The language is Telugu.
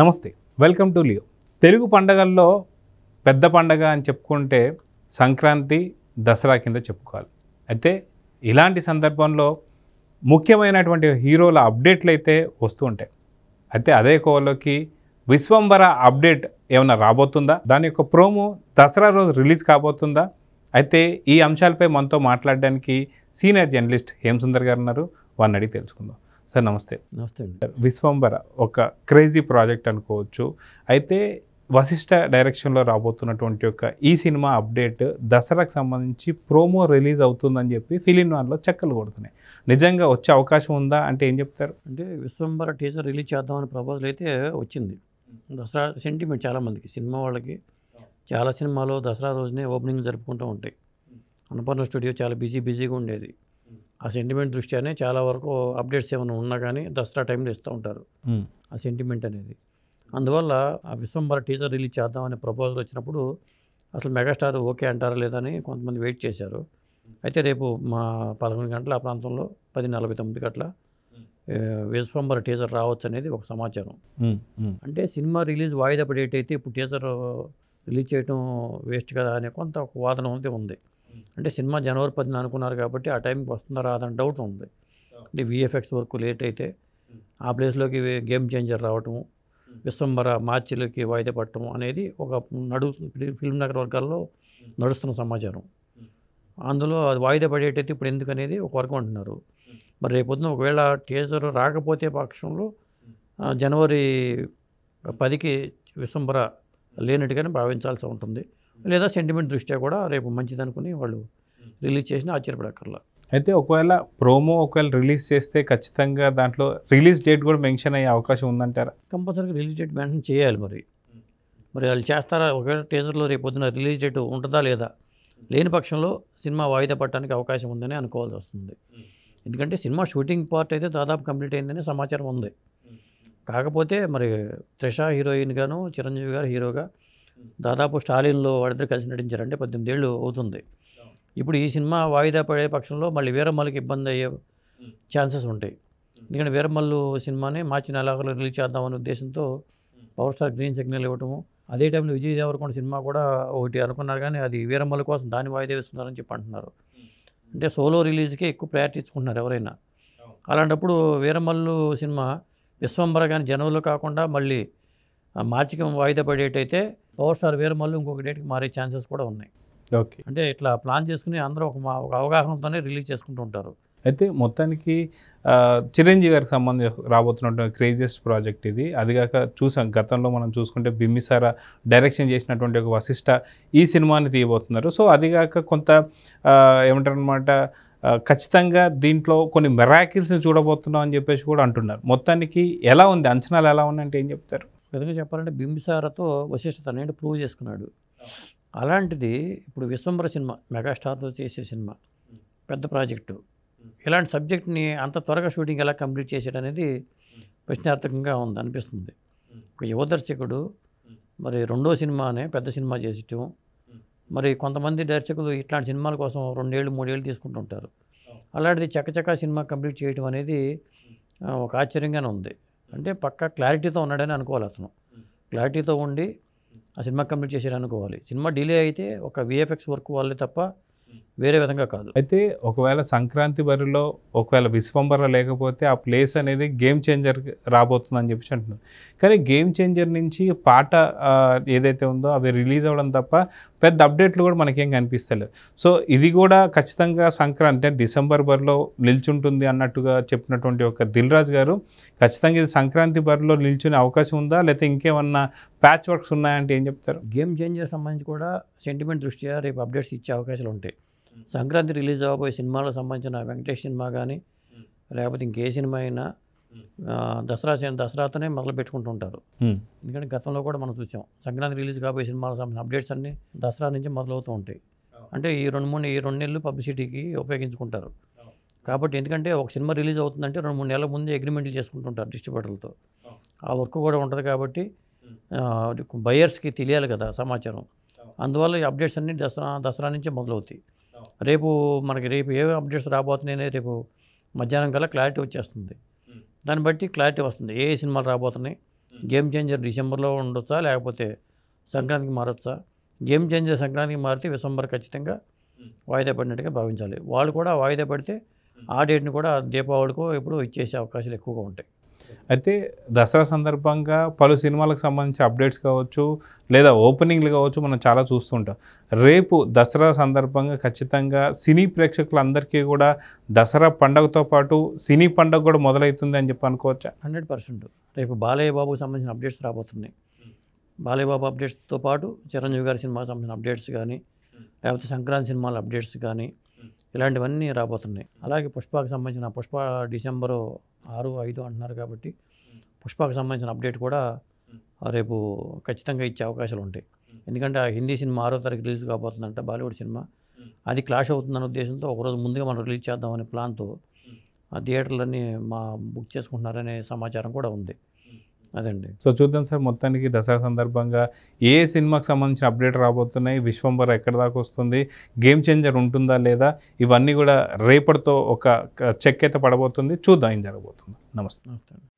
నమస్తే వెల్కమ్ టు లియో తెలుగు పండగల్లో పెద్ద పండగ అని చెప్పుకుంటే సంక్రాంతి దసరా కింద చెప్పుకోవాలి అయితే ఇలాంటి సందర్భంలో ముఖ్యమైనటువంటి హీరోల అప్డేట్లు అయితే వస్తూ ఉంటాయి అయితే అదే కోవలోకి విశ్వంబర అప్డేట్ ఏమైనా రాబోతుందా దాని యొక్క ప్రోమో దసరా రోజు రిలీజ్ కాబోతుందా అయితే ఈ అంశాలపై మనతో మాట్లాడడానికి సీనియర్ జర్నలిస్ట్ హేమసుందర్ గారు ఉన్నారు వారిని అడిగి తెలుసుకుందాం సార్ నమస్తే నమస్తే విశ్వంబర ఒక క్రేజీ ప్రాజెక్ట్ అనుకోవచ్చు అయితే వశిష్ట డైరెక్షన్లో రాబోతున్నటువంటి యొక్క ఈ సినిమా అప్డేట్ దసరాకు సంబంధించి ప్రోమో రిలీజ్ అవుతుందని చెప్పి ఫిలిం వాళ్ళలో చెక్కలు కొడుతున్నాయి నిజంగా వచ్చే అవకాశం ఉందా అంటే ఏం చెప్తారు అంటే విశ్వంబర టీజర్ రిలీజ్ చేద్దామని ప్రపోజల్ అయితే వచ్చింది దసరా సెంటిమెంట్ చాలామందికి సినిమా వాళ్ళకి చాలా సినిమాలు దసరా రోజునే ఓపెనింగ్ జరుపుకుంటూ ఉంటాయి అన్నపూర్ణ స్టూడియో చాలా బిజీ బిజీగా ఉండేది ఆ సెంటిమెంట్ దృష్ట్యానే చాలా వరకు అప్డేట్స్ ఏమైనా ఉన్నా కానీ దసరా టైంలో ఇస్తూ ఉంటారు ఆ సెంటిమెంట్ అనేది అందువల్ల ఆ విశ్వంబర టీజర్ రిలీజ్ చేద్దాం అనే ప్రపోజల్ వచ్చినప్పుడు అసలు మెగాస్టార్ ఓకే అంటారా లేదని కొంతమంది వెయిట్ చేశారు అయితే రేపు మా పదకొండు గంటల ఆ ప్రాంతంలో పది నలభై తొమ్మిది గంటల విశ్వంబర టీజర్ రావచ్చు అనేది ఒక సమాచారం అంటే సినిమా రిలీజ్ వాయిదా పడేటైతే ఇప్పుడు టీజర్ రిలీజ్ చేయటం వేస్ట్ కదా అనే కొంత ఒక వాదన అయితే ఉంది అంటే సినిమా జనవరి పదిన అనుకున్నారు కాబట్టి ఆ టైంకి వస్తుందా రాదని డౌట్ ఉంది అంటే విఎఫ్ఎక్స్ వర్క్ లేట్ అయితే ఆ ప్లేస్లోకి గేమ్ చేంజర్ రావటము విశ్వంబర మార్చిలోకి వాయిదా పడటం అనేది ఒక నడు ఫిల్మ్ నగర్ వర్గాల్లో నడుస్తున్న సమాచారం అందులో అది వాయిదా పడేటైతే ఇప్పుడు ఎందుకనేది ఒక వర్గం అంటున్నారు మరి రేపొద్దున ఒకవేళ టీజర్ రాకపోతే పక్షంలో జనవరి పదికి విశ్వంబర లేనట్టుగానే భావించాల్సి ఉంటుంది లేదా సెంటిమెంట్ దృష్ట్యా కూడా రేపు మంచిదనుకుని వాళ్ళు రిలీజ్ చేసిన ఆశ్చర్యపడక్కర్లా అయితే ఒకవేళ ప్రోమో ఒకవేళ రిలీజ్ చేస్తే ఖచ్చితంగా దాంట్లో రిలీజ్ డేట్ కూడా మెన్షన్ అయ్యే అవకాశం ఉందంటారా కంపల్సరీగా రిలీజ్ డేట్ మెన్షన్ చేయాలి మరి మరి వాళ్ళు చేస్తారా ఒకవేళ టీజర్లో రేపు పొద్దున రిలీజ్ డేట్ ఉంటుందా లేదా లేని పక్షంలో సినిమా వాయిదా పట్టడానికి అవకాశం ఉందని అనుకోవాల్సి వస్తుంది ఎందుకంటే సినిమా షూటింగ్ పార్ట్ అయితే దాదాపు కంప్లీట్ అయిందని సమాచారం ఉంది కాకపోతే మరి త్రిష హీరోయిన్గాను చిరంజీవి గారు హీరోగా దాదాపు స్టాలిన్లో వాళ్ళిద్దరు కలిసి నటించారంటే పద్దెనిమిది ఏళ్ళు అవుతుంది ఇప్పుడు ఈ సినిమా వాయిదా పడే పక్షంలో మళ్ళీ వీరమ్మలకి ఇబ్బంది అయ్యే ఛాన్సెస్ ఉంటాయి ఎందుకంటే వీరమ్మల్లు సినిమాని మార్చి నెలాఖరులో రిలీజ్ చేద్దామనే ఉద్దేశంతో పవర్ స్టార్ గ్రీన్ సిగ్నల్ ఇవ్వటము అదే టైంలో విజయ్ దేవరకొండ సినిమా కూడా ఒకటి అనుకున్నారు కానీ అది వీరమ్మల కోసం దాని వాయిదా వేస్తున్నారని చెప్పి అంటున్నారు అంటే సోలో రిలీజ్కే ఎక్కువ ప్రయారిటీ ఇచ్చుకుంటున్నారు ఎవరైనా అలాంటప్పుడు వీరమల్లు సినిమా విశ్వంబర కానీ జనవరిలో కాకుండా మళ్ళీ మార్చికి వాయిదా పడేటైతే పవర్ స్టార్ వేరే మళ్ళీ ఇంకొక డేట్కి మారే ఛాన్సెస్ కూడా ఉన్నాయి ఓకే అంటే ఇట్లా ప్లాన్ చేసుకుని అందరూ ఒక మా ఒక అవగాహనతోనే రిలీజ్ చేసుకుంటూ ఉంటారు అయితే మొత్తానికి చిరంజీవి గారికి సంబంధించి రాబోతున్నటువంటి క్రేజియస్ట్ ప్రాజెక్ట్ ఇది అదిగాక చూసాం గతంలో మనం చూసుకుంటే బిమ్మిసార డైరెక్షన్ చేసినటువంటి ఒక వశిష్ట ఈ సినిమాని తీయబోతున్నారు సో అదిగాక కొంత ఏమంటారనమాట ఖచ్చితంగా దీంట్లో కొన్ని మెరాకిల్స్ని చూడబోతున్నాం అని చెప్పేసి కూడా అంటున్నారు మొత్తానికి ఎలా ఉంది అంచనాలు ఎలా ఉన్నాయంటే ఏం చెప్తారు విధంగా చెప్పాలంటే బింబిసారతో వశిష్ఠత అనేది ప్రూవ్ చేసుకున్నాడు అలాంటిది ఇప్పుడు విశ్వంబర సినిమా మెగాస్టార్తో చేసే సినిమా పెద్ద ప్రాజెక్టు ఇలాంటి సబ్జెక్ట్ని అంత త్వరగా షూటింగ్ ఎలా కంప్లీట్ చేసాడు అనేది ప్రశ్నార్థకంగా ఉంది అనిపిస్తుంది ఒక యువ దర్శకుడు మరి రెండో సినిమానే పెద్ద సినిమా చేసేటం మరి కొంతమంది దర్శకులు ఇట్లాంటి సినిమాల కోసం రెండేళ్ళు మూడేళ్ళు తీసుకుంటుంటారు అలాంటిది చక్కచక్క సినిమా కంప్లీట్ చేయటం అనేది ఒక ఆశ్చర్యంగానే ఉంది అంటే పక్క క్లారిటీతో ఉన్నాడని అనుకోవాలి అతను క్లారిటీతో ఉండి ఆ సినిమా కంప్లీట్ చేశాడు అనుకోవాలి సినిమా డిలే అయితే ఒక విఎఫ్ఎక్స్ వర్క్ వాళ్ళే తప్ప వేరే విధంగా కాదు అయితే ఒకవేళ సంక్రాంతి బరిలో ఒకవేళ విశ్వంబర లేకపోతే ఆ ప్లేస్ అనేది గేమ్ చేంజర్ రాబోతుందని చెప్పి అంటున్నారు కానీ గేమ్ చేంజర్ నుంచి పాట ఏదైతే ఉందో అవి రిలీజ్ అవ్వడం తప్ప పెద్ద అప్డేట్లు కూడా మనకేం కనిపిస్తలేదు సో ఇది కూడా ఖచ్చితంగా సంక్రాంతి డిసెంబర్ బరిలో నిల్చుంటుంది అన్నట్టుగా చెప్పినటువంటి ఒక దిల్రాజ్ గారు ఖచ్చితంగా ఇది సంక్రాంతి బరిలో నిల్చునే అవకాశం ఉందా లేకపోతే ఇంకేమన్నా ప్యాచ్ వర్క్స్ ఉన్నాయంటే ఏం చెప్తారు గేమ్ చేంజర్ సంబంధించి కూడా సెంటిమెంట్ దృష్ట్యా రేపు అప్డేట్స్ ఇచ్చే అవకాశాలు ఉంటాయి సంక్రాంతి రిలీజ్ అవ్వబోయే సినిమాలకు సంబంధించిన వెంకటేష్ సినిమా కానీ లేకపోతే ఇంకే సినిమా అయినా దసరా దసరాతోనే మొదలు పెట్టుకుంటుంటారు ఎందుకంటే గతంలో కూడా మనం చూసాం సంక్రాంతి రిలీజ్ కాబోయే సినిమాలకు సంబంధించిన అప్డేట్స్ అన్నీ దసరా నుంచి మొదలవుతూ ఉంటాయి అంటే ఈ రెండు మూడు ఈ రెండు నెలలు పబ్లిసిటీకి ఉపయోగించుకుంటారు కాబట్టి ఎందుకంటే ఒక సినిమా రిలీజ్ అవుతుందంటే రెండు మూడు నెలల ముందే అగ్రిమెంట్లు చేసుకుంటుంటారు డిస్ట్రిబ్యూటర్లతో ఆ వర్క్ కూడా ఉంటుంది కాబట్టి బయర్స్కి తెలియాలి కదా సమాచారం అందువల్ల ఈ అప్డేట్స్ అన్నీ దసరా దసరా నుంచే మొదలవుతాయి రేపు మనకి రేపు ఏ అప్డేట్స్ రాబోతున్నాయనే రేపు మధ్యాహ్నం కల్లా క్లారిటీ వచ్చేస్తుంది దాన్ని బట్టి క్లారిటీ వస్తుంది ఏ సినిమాలు రాబోతున్నాయి గేమ్ చేంజర్ డిసెంబర్లో ఉండొచ్చా లేకపోతే సంక్రాంతికి మారొచ్చా గేమ్ చేంజర్ సంక్రాంతికి మారితే డిసెంబర్ ఖచ్చితంగా వాయిదా పడినట్టుగా భావించాలి వాళ్ళు కూడా వాయిదా పడితే ఆ డేట్ని కూడా దీపావళికో ఎప్పుడో ఇచ్చేసే అవకాశాలు ఎక్కువగా ఉంటాయి అయితే దసరా సందర్భంగా పలు సినిమాలకు సంబంధించి అప్డేట్స్ కావచ్చు లేదా ఓపెనింగ్లు కావచ్చు మనం చాలా చూస్తుంటాం రేపు దసరా సందర్భంగా ఖచ్చితంగా సినీ ప్రేక్షకులందరికీ కూడా దసరా పండగతో పాటు సినీ పండగ కూడా మొదలవుతుంది అని చెప్పి అనుకోవచ్చా హండ్రెడ్ పర్సెంట్ రేపు బాలయ్య బాబుకు సంబంధించిన అప్డేట్స్ రాబోతున్నాయి బాలయ్య బాబు అప్డేట్స్తో పాటు చిరంజీవి గారి సినిమాకి సంబంధించిన అప్డేట్స్ కానీ లేకపోతే సంక్రాంతి సినిమాల అప్డేట్స్ కానీ ఇలాంటివన్నీ రాబోతున్నాయి అలాగే పుష్పకు సంబంధించిన పుష్ప డిసెంబరు ఆరు ఐదు అంటున్నారు కాబట్టి పుష్పకు సంబంధించిన అప్డేట్ కూడా రేపు ఖచ్చితంగా ఇచ్చే అవకాశాలు ఉంటాయి ఎందుకంటే ఆ హిందీ సినిమా ఆరో తారీఖు రిలీజ్ కాబోతుందంట బాలీవుడ్ సినిమా అది క్లాష్ అవుతుందన్న ఉద్దేశంతో ఒకరోజు ముందుగా మనం రిలీజ్ చేద్దామనే ప్లాన్తో ఆ థియేటర్లన్నీ మా బుక్ చేసుకుంటున్నారనే సమాచారం కూడా ఉంది అదండి సో చూద్దాం సార్ మొత్తానికి దసరా సందర్భంగా ఏ సినిమాకి సంబంధించిన అప్డేట్ రాబోతున్నాయి విశ్వంబర్ ఎక్కడి దాకా వస్తుంది గేమ్ చేంజర్ ఉంటుందా లేదా ఇవన్నీ కూడా రేపటితో ఒక చెక్ అయితే పడబోతుంది చూద్దాం ఏం జరగబోతుంది నమస్తే